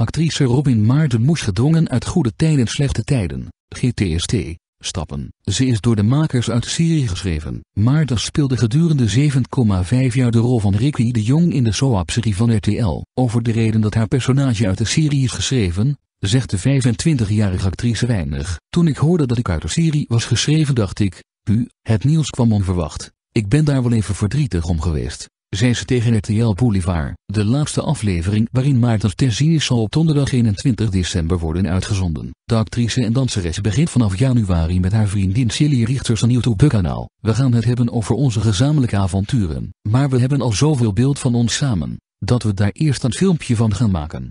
Actrice Robin Maarten moest gedwongen uit goede tijden slechte tijden, GTST, stappen. Ze is door de makers uit de serie geschreven. Maarten speelde gedurende 7,5 jaar de rol van Ricky de Jong in de soapserie van RTL. Over de reden dat haar personage uit de serie is geschreven, zegt de 25-jarige actrice weinig. Toen ik hoorde dat ik uit de serie was geschreven dacht ik, puh, het nieuws kwam onverwacht. Ik ben daar wel even verdrietig om geweest. Zij ze tegen RTL Boulevard, de laatste aflevering waarin Maarten Terzini zal op donderdag 21 december worden uitgezonden. De actrice en danseres begint vanaf januari met haar vriendin Silly Richters een YouTube-kanaal. We gaan het hebben over onze gezamenlijke avonturen, maar we hebben al zoveel beeld van ons samen, dat we daar eerst een filmpje van gaan maken.